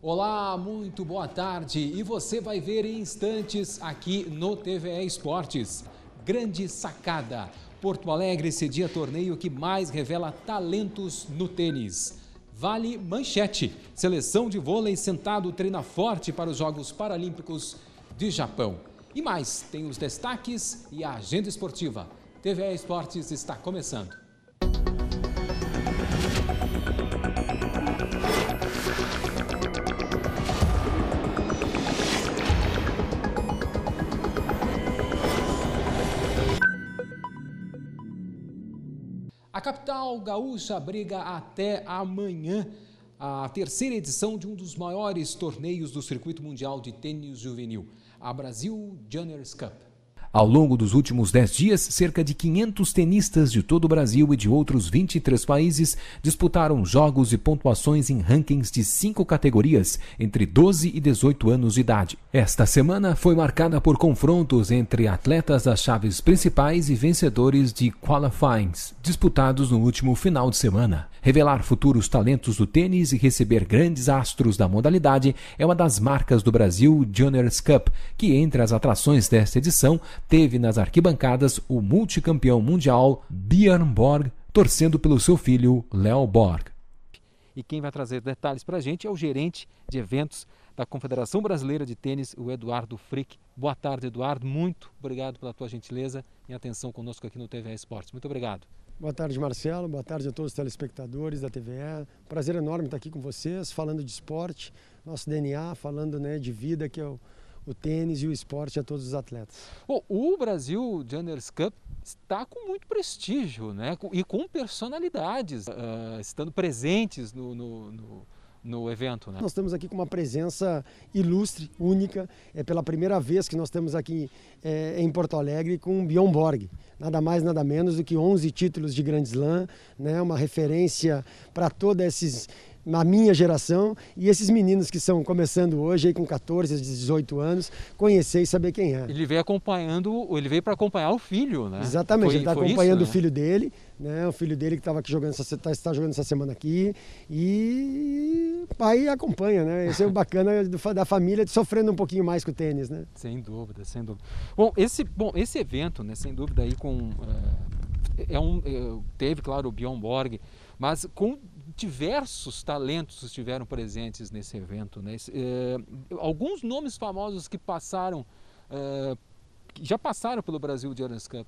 Olá, muito boa tarde. E você vai ver em instantes aqui no TVE Esportes. Grande sacada. Porto Alegre cedia torneio que mais revela talentos no tênis. Vale manchete. Seleção de vôlei sentado treina forte para os Jogos Paralímpicos de Japão. E mais, tem os destaques e a agenda esportiva. TVE Esportes está começando. A capital gaúcha abriga até amanhã a terceira edição de um dos maiores torneios do circuito mundial de tênis juvenil, a Brasil Juniors Cup. Ao longo dos últimos 10 dias, cerca de 500 tenistas de todo o Brasil e de outros 23 países disputaram jogos e pontuações em rankings de cinco categorias, entre 12 e 18 anos de idade. Esta semana foi marcada por confrontos entre atletas das chaves principais e vencedores de qualifyings, disputados no último final de semana. Revelar futuros talentos do tênis e receber grandes astros da modalidade é uma das marcas do Brasil Juniors Cup, que entre as atrações desta edição teve nas arquibancadas o multicampeão mundial Björn Borg torcendo pelo seu filho Léo Borg. E quem vai trazer detalhes para a gente é o gerente de eventos da Confederação Brasileira de Tênis, o Eduardo Frick. Boa tarde, Eduardo. Muito obrigado pela tua gentileza e atenção conosco aqui no TVA Esportes. Muito obrigado. Boa tarde, Marcelo. Boa tarde a todos os telespectadores da TVE. Prazer enorme estar aqui com vocês, falando de esporte, nosso DNA, falando né, de vida, que é o, o tênis e o esporte a todos os atletas. Bom, o Brasil Juniors Cup está com muito prestígio né? e com personalidades, uh, estando presentes no, no, no no evento. Né? Nós estamos aqui com uma presença ilustre, única. É pela primeira vez que nós estamos aqui é, em Porto Alegre com Bjorn Borg. Nada mais, nada menos do que 11 títulos de Grand Slam, né? uma referência para todos esses na minha geração e esses meninos que são começando hoje aí com 14, 18 anos, conhecer e saber quem é. Ele veio acompanhando, ele veio para acompanhar o filho, né? Exatamente, foi, ele está acompanhando isso, o né? filho dele, né? O filho dele que estava aqui jogando essa, tá, jogando essa semana aqui e o pai acompanha, né? Isso é o bacana da família sofrendo um pouquinho mais com o tênis, né? Sem dúvida, sem dúvida. Bom, esse, bom, esse evento, né, sem dúvida aí com é, é um eh, teve claro o Bjorn Borg, mas com diversos talentos estiveram presentes nesse evento. Né? É, alguns nomes famosos que passaram, é, já passaram pelo Brasil de Aras Né?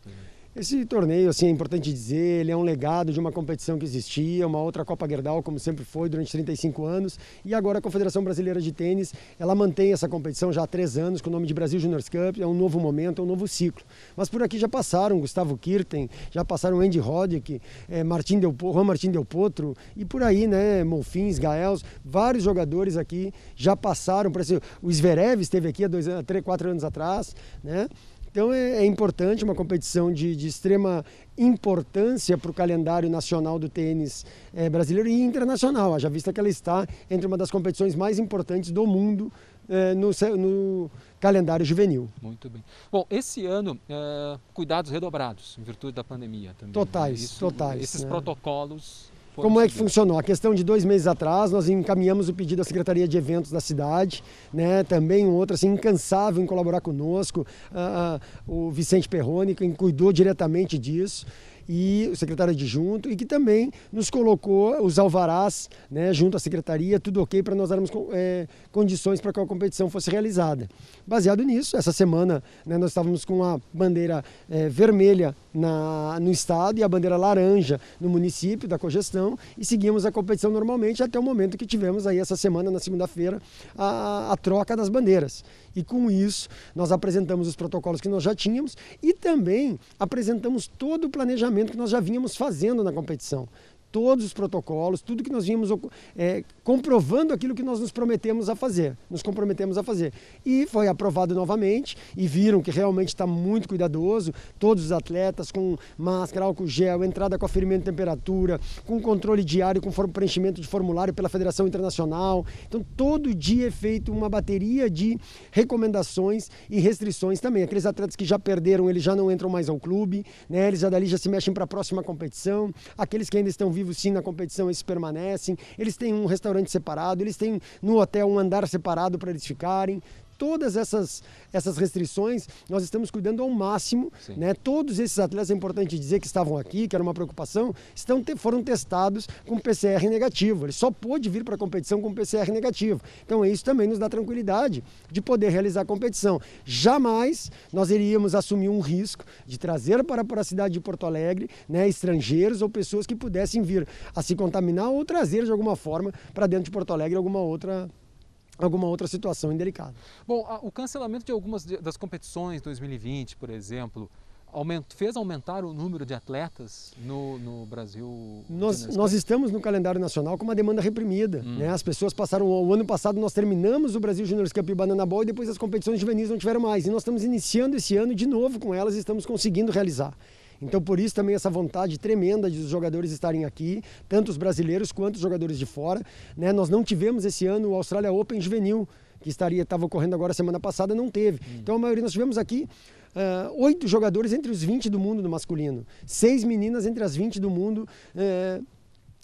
Esse torneio, assim, é importante dizer, ele é um legado de uma competição que existia, uma outra Copa Gerdau, como sempre foi, durante 35 anos. E agora a Confederação Brasileira de Tênis, ela mantém essa competição já há três anos, com o nome de Brasil Juniors Cup. É um novo momento, é um novo ciclo. Mas por aqui já passaram Gustavo Kirten, já passaram Andy Roddick, é, Martin Del, Juan Martin Del Potro, e por aí, né, Molfins, Gaels, vários jogadores aqui já passaram. Por esse, o Zverev esteve aqui há dois, três, quatro anos atrás, né? Então é, é importante, uma competição de, de extrema importância para o calendário nacional do tênis é, brasileiro e internacional, já vista que ela está entre uma das competições mais importantes do mundo é, no, no, calendário juvenil. Muito bem. Bom, esse ano, é, cuidados redobrados em virtude da pandemia também. Né? Totais, né? Isso, totais. Esses né? protocolos como é que funcionou? A questão de dois meses atrás, nós encaminhamos o pedido à Secretaria de Eventos da cidade, né? também um outro assim, incansável em colaborar conosco, ah, ah, o Vicente Perrone, que cuidou diretamente disso e o secretário adjunto, e que também nos colocou os alvarás né, junto à secretaria, tudo ok, para nós darmos é, condições para que a competição fosse realizada. Baseado nisso, essa semana né, nós estávamos com a bandeira é, vermelha na, no estado e a bandeira laranja no município da cogestão e seguimos a competição normalmente até o momento que tivemos aí essa semana, na segunda-feira, a, a troca das bandeiras. E com isso, nós apresentamos os protocolos que nós já tínhamos e também apresentamos todo o planejamento que nós já vínhamos fazendo na competição todos os protocolos, tudo que nós vimos é, comprovando aquilo que nós nos prometemos a fazer, nos comprometemos a fazer. E foi aprovado novamente e viram que realmente está muito cuidadoso, todos os atletas com máscara, álcool gel, entrada com aferimento de temperatura, com controle diário, com preenchimento de formulário pela Federação Internacional. Então todo dia é feito uma bateria de recomendações e restrições também. Aqueles atletas que já perderam, eles já não entram mais ao clube, né? eles já dali já se mexem para a próxima competição. Aqueles que ainda estão sim na competição, eles permanecem. Eles têm um restaurante separado, eles têm no hotel um andar separado para eles ficarem todas essas, essas restrições, nós estamos cuidando ao máximo. Né? Todos esses atletas, é importante dizer que estavam aqui, que era uma preocupação, estão, foram testados com PCR negativo. Ele só pôde vir para a competição com PCR negativo. Então isso também nos dá tranquilidade de poder realizar a competição. Jamais nós iríamos assumir um risco de trazer para, para a cidade de Porto Alegre né, estrangeiros ou pessoas que pudessem vir a se contaminar ou trazer de alguma forma para dentro de Porto Alegre alguma outra alguma outra situação indelicada. Bom, o cancelamento de algumas das competições 2020, por exemplo, fez aumentar o número de atletas no, no Brasil? Nós, nós, estamos no calendário nacional com uma demanda reprimida. Hum. Né? As pessoas passaram. O ano passado nós terminamos o Brasil Juniors Cup e Banana Ball e depois as competições juvenis não tiveram mais. E nós estamos iniciando esse ano de novo com elas e estamos conseguindo realizar. Então, por isso também essa vontade tremenda de os jogadores estarem aqui, tanto os brasileiros quanto os jogadores de fora. Né? Nós não tivemos esse ano o Austrália Open juvenil, que estaria estava ocorrendo agora semana passada, não teve. Hum. Então, a maioria nós tivemos aqui ah, oito jogadores entre os 20 do mundo no masculino, seis meninas entre as 20 do mundo. Uh,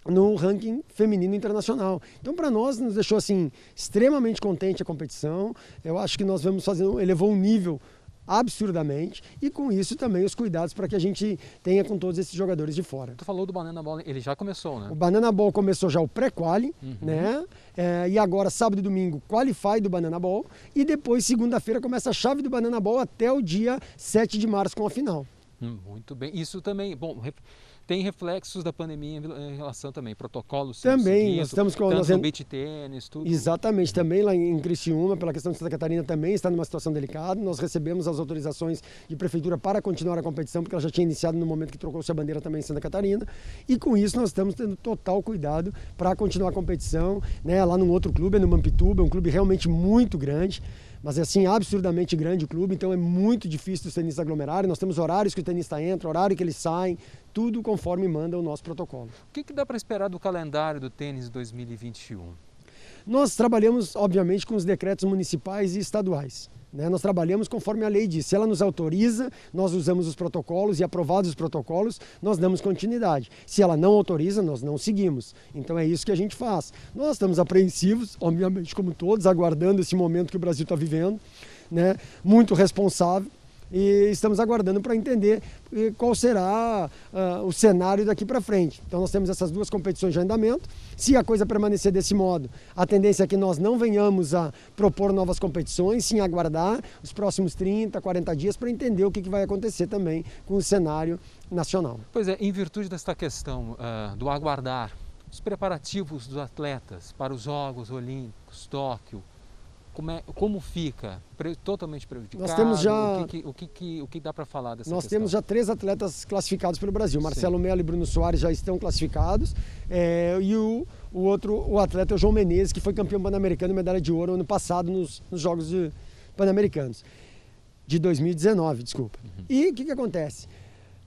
no ranking feminino internacional. Então, para nós, nos deixou assim extremamente contente a competição. Eu acho que nós vamos fazer, elevou o nível absurdamente e com isso também os cuidados para que a gente tenha com todos esses jogadores de fora. Tu falou do Banana Ball, ele já começou, né? O Banana Ball começou já o pré-quali, uhum. né? É, e agora sábado e domingo qualify do Banana Ball e depois segunda-feira começa a chave do Banana Ball até o dia 7 de março com a final. Hum, muito bem. Isso também, bom, tem reflexos da pandemia em relação também, protocolos Também, nós estamos com... Nós... beach tênis, tudo. Exatamente, também lá em Criciúma, pela questão de Santa Catarina, também está numa situação delicada. Nós recebemos as autorizações de prefeitura para continuar a competição, porque ela já tinha iniciado no momento que trocou-se a bandeira também em Santa Catarina. E com isso nós estamos tendo total cuidado para continuar a competição, né? Lá num outro clube, é no Mampituba, é um clube realmente muito grande mas é assim absurdamente grande o clube, então é muito difícil os tenistas aglomerarem. Nós temos horários que o tenista entra, horário que eles saem, tudo conforme manda o nosso protocolo. O que, que dá para esperar do calendário do tênis 2021? Nós trabalhamos, obviamente, com os decretos municipais e estaduais. Né? Nós trabalhamos conforme a lei diz. Se ela nos autoriza, nós usamos os protocolos e aprovados os protocolos, nós damos continuidade. Se ela não autoriza, nós não seguimos. Então é isso que a gente faz. Nós estamos apreensivos, obviamente, como todos, aguardando esse momento que o Brasil está vivendo, né? muito responsável e estamos aguardando para entender eh, qual será uh, o cenário daqui para frente. Então nós temos essas duas competições de andamento. Se a coisa permanecer desse modo, a tendência é que nós não venhamos a propor novas competições, sim aguardar os próximos 30, 40 dias para entender o que, que vai acontecer também com o cenário nacional. Pois é, em virtude desta questão uh, do aguardar, os preparativos dos atletas para os Jogos Olímpicos, Tóquio, como, é, como fica? totalmente prejudicado? Nós temos já... O que, que o que, o que dá para falar dessa Nós questão? temos já três atletas classificados pelo Brasil. Marcelo Sim. Mello e Bruno Soares já estão classificados. É, e o, o outro o atleta é o João Menezes, que foi campeão pan-americano medalha de ouro ano passado nos, nos Jogos Pan-Americanos. De 2019, desculpa. Uhum. E o que, que acontece?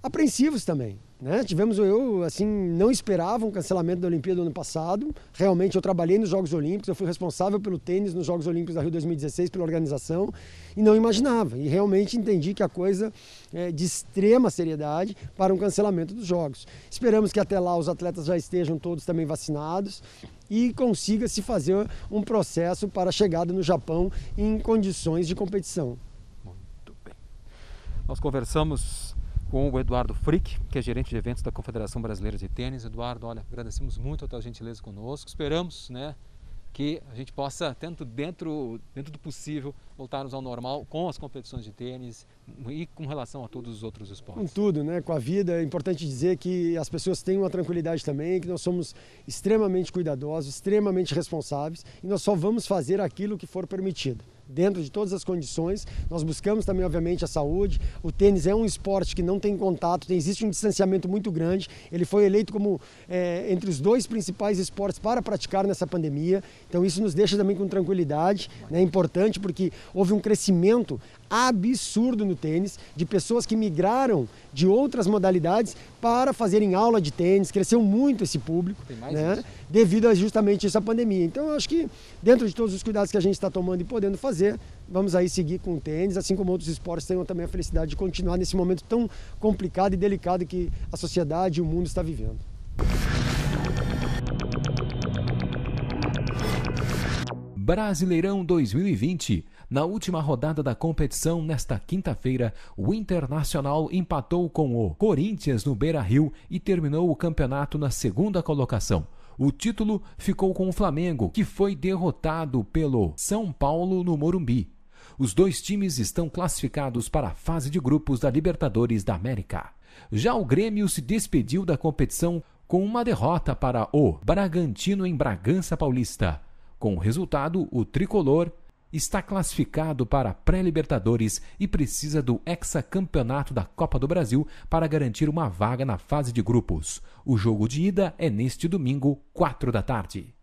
Apreensivos também. Né? Tivemos, eu assim, não esperava um cancelamento da Olimpíada do ano passado. Realmente eu trabalhei nos Jogos Olímpicos, eu fui responsável pelo tênis nos Jogos Olímpicos da Rio 2016, pela organização, e não imaginava. E realmente entendi que a coisa é de extrema seriedade para um cancelamento dos Jogos. Esperamos que até lá os atletas já estejam todos também vacinados e consiga se fazer um processo para a chegada no Japão em condições de competição. Muito bem. Nós conversamos com o Eduardo Frick, que é gerente de eventos da Confederação Brasileira de Tênis. Eduardo, olha, agradecemos muito a tua gentileza conosco. Esperamos, né, que a gente possa, tanto dentro, dentro do possível, voltarmos ao normal com as competições de tênis e com relação a todos os outros esportes. Com tudo, né? Com a vida, é importante dizer que as pessoas têm uma tranquilidade também, que nós somos extremamente cuidadosos, extremamente responsáveis e nós só vamos fazer aquilo que for permitido dentro de todas as condições. Nós buscamos também, obviamente, a saúde. O tênis é um esporte que não tem contato, tem, existe um distanciamento muito grande. Ele foi eleito como é, entre os dois principais esportes para praticar nessa pandemia. Então isso nos deixa também com tranquilidade. Né? É né? importante porque houve um crescimento absurdo no tênis, de pessoas que migraram de outras modalidades para fazerem aula de tênis, cresceu muito esse público, né? devido a justamente essa pandemia. Então eu acho que dentro de todos os cuidados que a gente está tomando e podendo fazer, vamos aí seguir com o tênis, assim como outros esportes tenham também a felicidade de continuar nesse momento tão complicado e delicado que a sociedade e o mundo está vivendo. Brasileirão 2020. Na última rodada da competição, nesta quinta-feira, o Internacional empatou com o Corinthians no Beira Rio e terminou o campeonato na segunda colocação. O título ficou com o Flamengo, que foi derrotado pelo São Paulo no Morumbi. Os dois times estão classificados para a fase de grupos da Libertadores da América. Já o Grêmio se despediu da competição com uma derrota para o Bragantino em Bragança Paulista. Com o resultado, o tricolor está classificado para a pré-Libertadores e precisa do hexacampeonato da Copa do Brasil para garantir uma vaga na fase de grupos. O jogo de ida é neste domingo, 4 da tarde.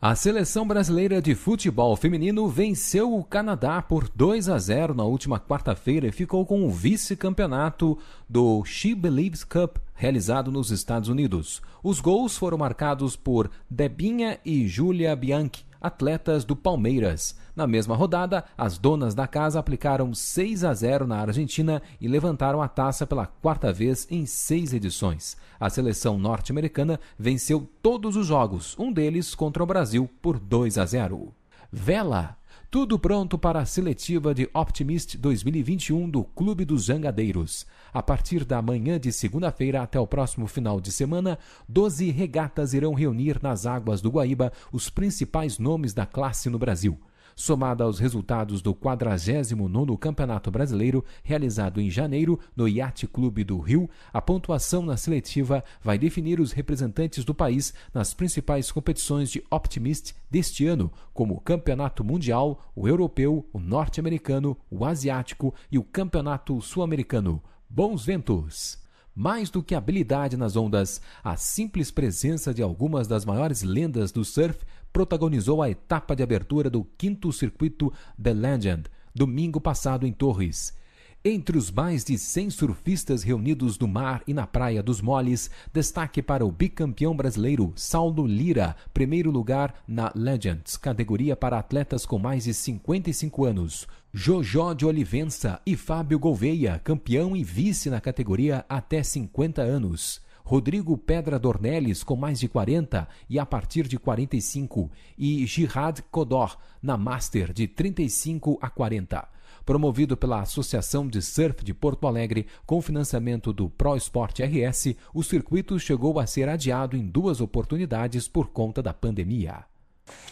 A seleção brasileira de futebol feminino venceu o Canadá por 2 a 0 na última quarta-feira e ficou com o vice-campeonato do She Believes Cup realizado nos Estados Unidos. Os gols foram marcados por Debinha e Julia Bianchi atletas do Palmeiras. Na mesma rodada, as donas da casa aplicaram 6 a 0 na Argentina e levantaram a taça pela quarta vez em seis edições. A seleção norte-americana venceu todos os jogos, um deles contra o Brasil por 2 a 0. Vela tudo pronto para a seletiva de Optimist 2021 do Clube dos Jangadeiros. A partir da manhã de segunda-feira até o próximo final de semana, 12 regatas irão reunir nas águas do Guaíba os principais nomes da classe no Brasil somada aos resultados do 49º Campeonato Brasileiro realizado em janeiro no Yacht Clube do Rio, a pontuação na seletiva vai definir os representantes do país nas principais competições de Optimist deste ano, como o Campeonato Mundial, o Europeu, o Norte-Americano, o Asiático e o Campeonato Sul-Americano. Bons ventos! mais do que habilidade nas ondas, a simples presença de algumas das maiores lendas do surf protagonizou a etapa de abertura do quinto circuito The Legend, domingo passado em Torres. Entre os mais de 100 surfistas reunidos no mar e na Praia dos Moles, destaque para o bicampeão brasileiro Saulo Lira, primeiro lugar na Legends, categoria para atletas com mais de 55 anos. Jojó de Olivença e Fábio Gouveia, campeão e vice na categoria até 50 anos. Rodrigo Pedra Dornelles com mais de 40 e a partir de 45 e Girard Codor na Master de 35 a 40. Promovido pela Associação de Surf de Porto Alegre com financiamento do Pro Sport RS, o circuito chegou a ser adiado em duas oportunidades por conta da pandemia.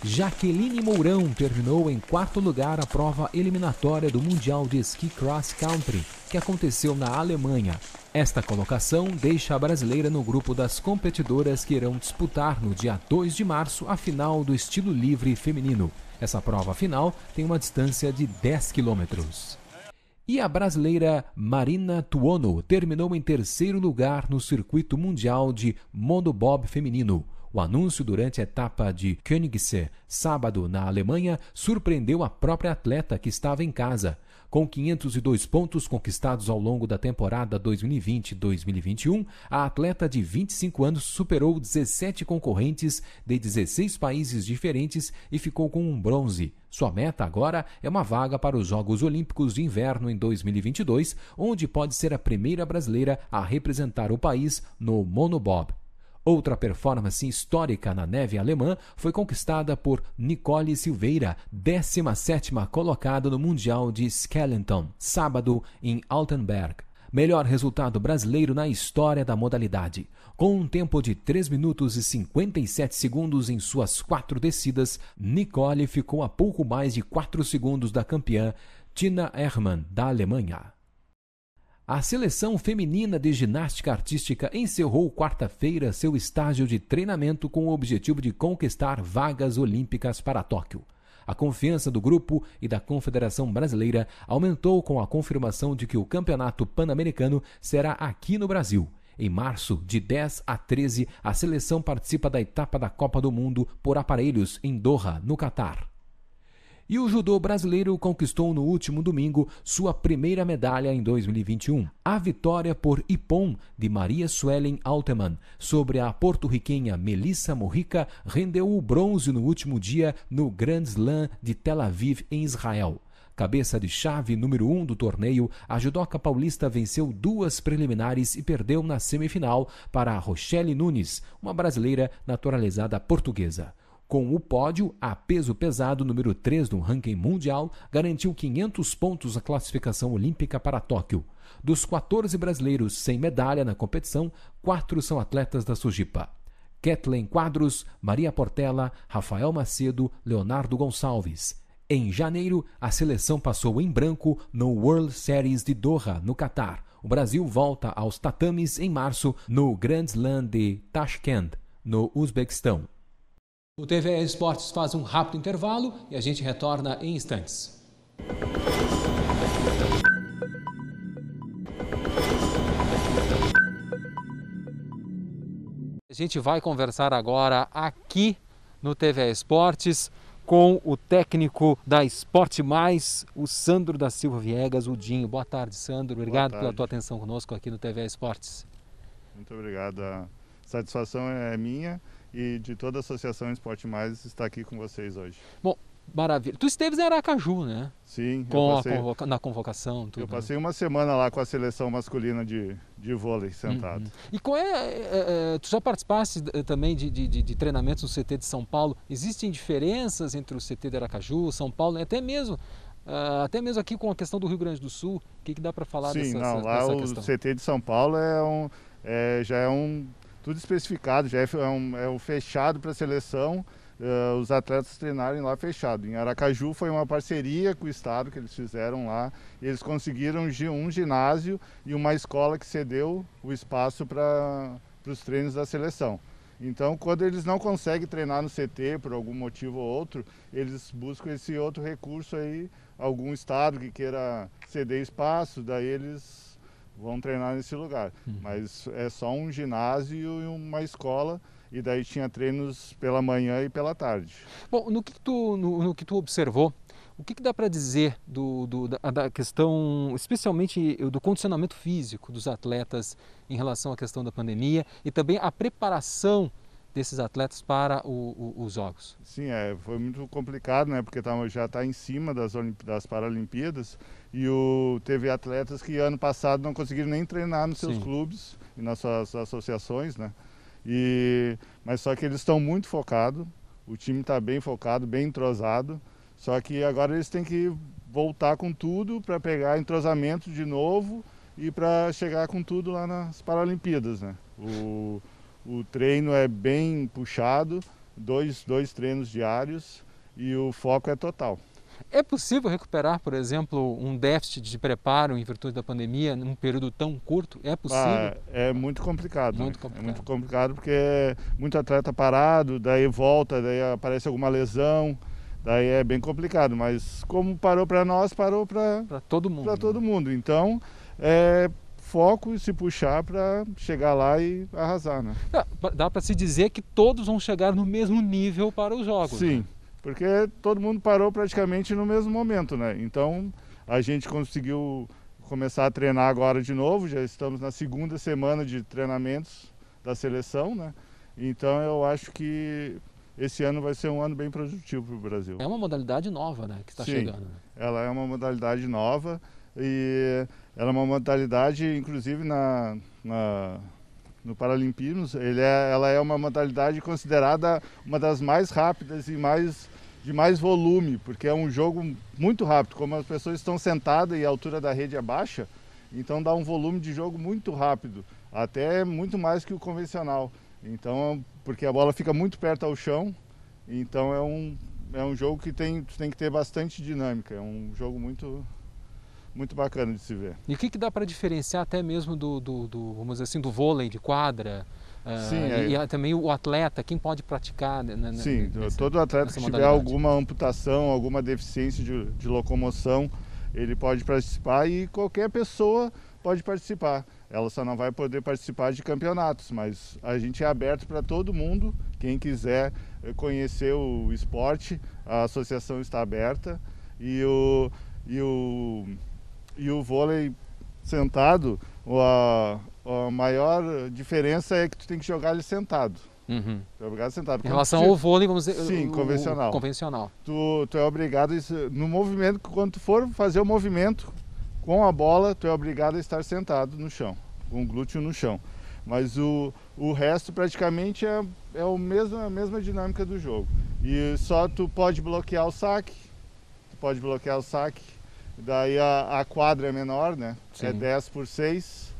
Jaqueline Mourão terminou em quarto lugar a prova eliminatória do Mundial de Ski Cross Country, que aconteceu na Alemanha. Esta colocação deixa a brasileira no grupo das competidoras que irão disputar no dia 2 de março a final do estilo livre feminino. Essa prova final tem uma distância de 10 quilômetros. E a brasileira Marina Tuono terminou em terceiro lugar no circuito mundial de monobob feminino. O anúncio durante a etapa de Königssee, sábado, na Alemanha, surpreendeu a própria atleta que estava em casa. Com 502 pontos conquistados ao longo da temporada 2020-2021, a atleta de 25 anos superou 17 concorrentes de 16 países diferentes e ficou com um bronze. Sua meta agora é uma vaga para os Jogos Olímpicos de Inverno em 2022, onde pode ser a primeira brasileira a representar o país no monobob. Outra performance histórica na neve alemã foi conquistada por Nicole Silveira, 17ª colocada no Mundial de Skeleton, sábado em Altenberg. Melhor resultado brasileiro na história da modalidade. Com um tempo de 3 minutos e 57 segundos em suas quatro descidas, Nicole ficou a pouco mais de 4 segundos da campeã Tina Hermann, da Alemanha. A seleção feminina de ginástica artística encerrou quarta-feira seu estágio de treinamento com o objetivo de conquistar vagas olímpicas para Tóquio. A confiança do grupo e da Confederação Brasileira aumentou com a confirmação de que o Campeonato Pan-Americano será aqui no Brasil. Em março, de 10 a 13, a seleção participa da etapa da Copa do Mundo por aparelhos em Doha, no Catar. E o judô brasileiro conquistou no último domingo sua primeira medalha em 2021. A vitória por Ippon de Maria Suelen Alteman sobre a porto-riquenha Melissa Morrica rendeu o bronze no último dia no Grand Slam de Tel Aviv, em Israel. Cabeça de chave número 1 um do torneio, a judoca paulista venceu duas preliminares e perdeu na semifinal para a Rochelle Nunes, uma brasileira naturalizada portuguesa. Com o pódio, a peso pesado número 3 do ranking mundial garantiu 500 pontos à classificação olímpica para Tóquio. Dos 14 brasileiros sem medalha na competição, quatro são atletas da Sujipa. Kathleen Quadros, Maria Portela, Rafael Macedo, Leonardo Gonçalves. Em janeiro, a seleção passou em branco no World Series de Doha, no Catar. O Brasil volta aos tatames em março no Grand Slam de Tashkent, no Uzbequistão. O TV Esportes faz um rápido intervalo e a gente retorna em instantes. A gente vai conversar agora aqui no TV Esportes com o técnico da Esporte Mais, o Sandro da Silva Viegas, o Dinho. Boa tarde, Sandro. Obrigado tarde. pela tua atenção conosco aqui no TV Esportes. Muito obrigado. A satisfação é minha e de toda a Associação Esporte Mais está aqui com vocês hoje. Bom, maravilha. Tu esteves em Aracaju, né? Sim. Com passei, convoca na convocação, tudo. Eu né? passei uma semana lá com a seleção masculina de, de vôlei sentado. Uhum. uhum. E qual é, é, é, é Tu já participaste eh, também de, de, de, treinamentos no CT de São Paulo? Existem diferenças entre o CT de Aracaju, São Paulo, né? até mesmo Uh, até mesmo aqui com a questão do Rio Grande do Sul, o que, que dá para falar Sim, dessa, não, lá dessa questão? O CT de São Paulo é um, é, já é um tudo especificado, já é, é um, é um fechado para a seleção, uh, os atletas treinarem lá fechado. Em Aracaju foi uma parceria com o Estado que eles fizeram lá, eles conseguiram um ginásio e uma escola que cedeu o espaço para os treinos da seleção. Então, quando eles não conseguem treinar no CT por algum motivo ou outro, eles buscam esse outro recurso aí, algum estado que queira ceder espaço, daí eles vão treinar nesse lugar. Uhum. Mas é só um ginásio e uma escola e daí tinha treinos pela manhã e pela tarde. Bom, no que tu, no, no que tu observou, o que, que dá para dizer do, do da, da, questão, especialmente eh, do condicionamento físico dos atletas em relação à questão da pandemia e também a preparação desses atletas para o, o, os Jogos? Sim, é, foi muito complicado, né? Porque já está em cima das, Olimp... das Paralimpíadas e o, teve atletas que ano passado não conseguiram nem treinar nos seus Sim. clubes e nas suas associações, né? E, mas só que eles estão muito focados, o time está bem focado, bem entrosado, só que agora eles têm que voltar com tudo para pegar entrosamento de novo e para chegar com tudo lá nas Paralimpíadas, né? O... O treino é bem puxado, dois, dois treinos diários e o foco é total. É possível recuperar, por exemplo, um déficit de preparo em virtude da pandemia num período tão curto? É possível? Ah, é muito complicado. Muito né? É complicado. É muito complicado porque é muito atleta parado, daí volta, daí aparece alguma lesão, daí é bem complicado. Mas como parou para nós, parou para todo mundo. Para todo né? mundo. Então, é, foco e se puxar para chegar lá e arrasar, né? Dá para se dizer que todos vão chegar no mesmo nível para os jogos. Né? Sim, né? porque todo mundo parou praticamente no mesmo momento, né? Então a gente conseguiu começar a treinar agora de novo. Já estamos na segunda semana de treinamentos da seleção, né? Então eu acho que esse ano vai ser um ano bem produtivo para o Brasil. É uma modalidade nova, né, que está chegando. Né? Ela é uma modalidade nova e ela é uma modalidade, inclusive na, na no Paralimpismo, é, ela é uma modalidade considerada uma das mais rápidas e mais de mais volume, porque é um jogo muito rápido. Como as pessoas estão sentadas e a altura da rede é baixa, então dá um volume de jogo muito rápido, até muito mais que o convencional. Então, porque a bola fica muito perto ao chão, então é um, é um jogo que tem, tem que ter bastante dinâmica, é um jogo muito muito bacana de se ver. E o que, que dá para diferenciar até mesmo do, do, do, vamos dizer assim, do vôlei de quadra? Ah, Sim, uh, é... E também o atleta, quem pode praticar? Né, né, né Sim, nessa, né, todo atleta que tiver alguma amputação, alguma deficiência de, de locomoção, ele pode participar e qualquer pessoa pode participar. Ela só não vai poder participar de campeonatos, mas a gente é aberto para todo mundo. Quem quiser eh, conhecer o esporte, a associação está aberta e o, e o e o vôlei sentado, a, a maior diferença é que tu tem que jogar ele sentado. Uhum. Tu é obrigado sentado Em relação tu, ao vôlei, vamos dizer. Sim, o, convencional. O convencional. Tu, tu é obrigado no movimento, quando tu for fazer o movimento com a bola, tu é obrigado a estar sentado no chão, com o glúteo no chão. Mas o, o resto praticamente é, é o mesmo, a mesma dinâmica do jogo. E só tu pode bloquear o saque, tu pode bloquear o saque, Daí a, a quadra é menor, né? É Sim. É 10 por 6.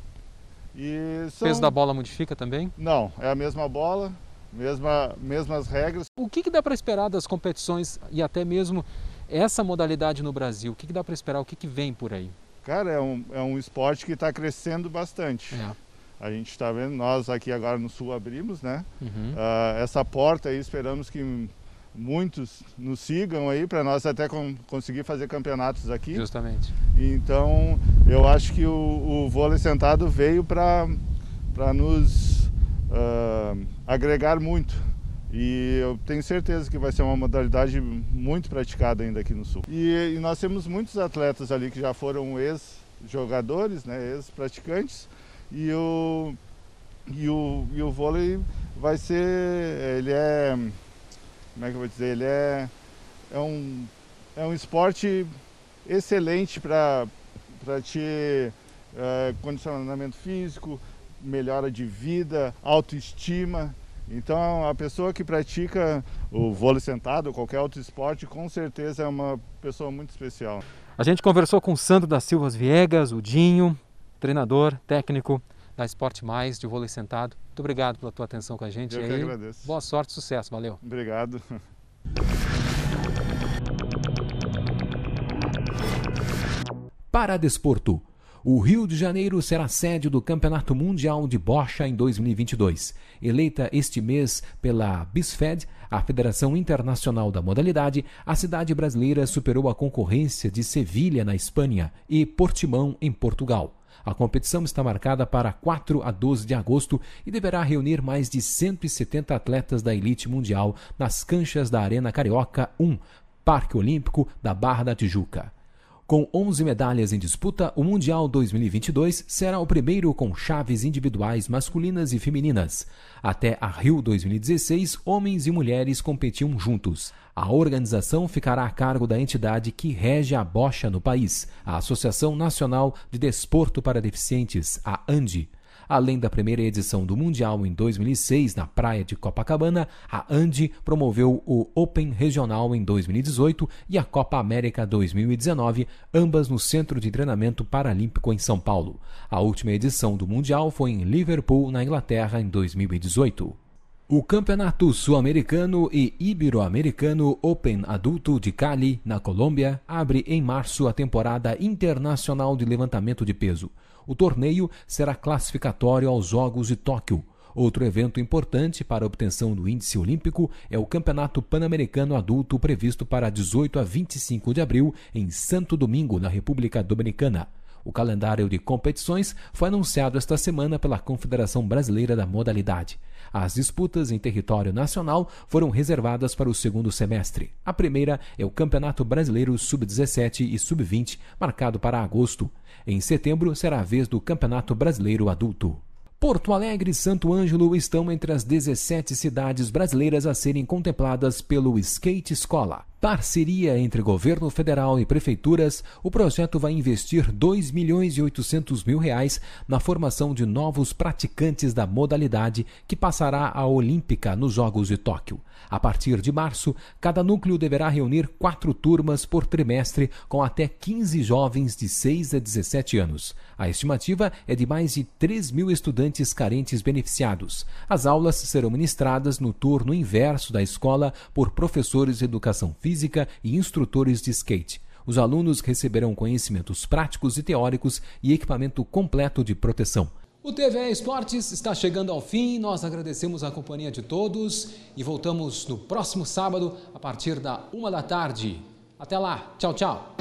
E são... O peso da bola modifica também? Não, é a mesma bola, mesma, mesmas regras. O que, que dá para esperar das competições e até mesmo essa modalidade no Brasil? O que, que dá para esperar? O que, que vem por aí? Cara, é um, é um esporte que está crescendo bastante. É. A gente está vendo, nós aqui agora no Sul abrimos, né? Uhum. Uh, essa porta aí esperamos que muitos nos sigam aí para nós até conseguir fazer campeonatos aqui. Justamente. Então eu acho que o, o vôlei sentado veio para nos uh, agregar muito. E eu tenho certeza que vai ser uma modalidade muito praticada ainda aqui no Sul. E, e nós temos muitos atletas ali que já foram ex-jogadores, né, ex-praticantes, e o, e, o, e o vôlei vai ser. Ele é como é que eu vou dizer, ele é, é, um, é um esporte excelente para te é, condicionamento físico, melhora de vida, autoestima. Então, a pessoa que pratica o vôlei sentado ou qualquer outro esporte, com certeza é uma pessoa muito especial. A gente conversou com Sandro da Silva Viegas, o Dinho, treinador, técnico da Esporte Mais, de vôlei sentado. Muito obrigado pela tua atenção com a gente. Eu e que aí, agradeço. Boa sorte, sucesso, valeu. Obrigado. Para Desporto. O Rio de Janeiro será sede do Campeonato Mundial de Bocha em 2022. Eleita este mês pela BISFED, a Federação Internacional da Modalidade, a cidade brasileira superou a concorrência de Sevilha, na Espanha, e Portimão, em Portugal. A competição está marcada para 4 a 12 de agosto e deverá reunir mais de 170 atletas da elite mundial nas canchas da Arena Carioca 1, Parque Olímpico da Barra da Tijuca. Com 11 medalhas em disputa, o Mundial 2022 será o primeiro com chaves individuais masculinas e femininas. Até a Rio 2016, homens e mulheres competiam juntos. A organização ficará a cargo da entidade que rege a bocha no país, a Associação Nacional de Desporto para Deficientes, a ANDI. Além da primeira edição do Mundial em 2006 na praia de Copacabana, a Andy promoveu o Open Regional em 2018 e a Copa América 2019, ambas no Centro de Treinamento Paralímpico em São Paulo. A última edição do Mundial foi em Liverpool, na Inglaterra, em 2018. O Campeonato Sul-Americano e Ibero-Americano Open Adulto de Cali, na Colômbia, abre em março a temporada internacional de levantamento de peso. O torneio será classificatório aos Jogos de Tóquio. Outro evento importante para a obtenção do índice olímpico é o Campeonato Pan-Americano Adulto previsto para 18 a 25 de abril em Santo Domingo, na República Dominicana. O calendário de competições foi anunciado esta semana pela Confederação Brasileira da Modalidade. As disputas em território nacional foram reservadas para o segundo semestre. A primeira é o Campeonato Brasileiro Sub-17 e Sub-20, marcado para agosto. Em setembro será a vez do Campeonato Brasileiro Adulto. Porto Alegre e Santo Ângelo estão entre as 17 cidades brasileiras a serem contempladas pelo Skate Escola parceria entre governo federal e prefeituras, o projeto vai investir 2 milhões e 800 mil reais na formação de novos praticantes da modalidade que passará à Olímpica nos Jogos de Tóquio. A partir de março, cada núcleo deverá reunir quatro turmas por trimestre com até 15 jovens de 6 a 17 anos. A estimativa é de mais de 3 mil estudantes carentes beneficiados. As aulas serão ministradas no turno inverso da escola por professores de educação física física e instrutores de skate. Os alunos receberão conhecimentos práticos e teóricos e equipamento completo de proteção. O TV Esportes está chegando ao fim. Nós agradecemos a companhia de todos e voltamos no próximo sábado a partir da uma da tarde. Até lá, tchau, tchau.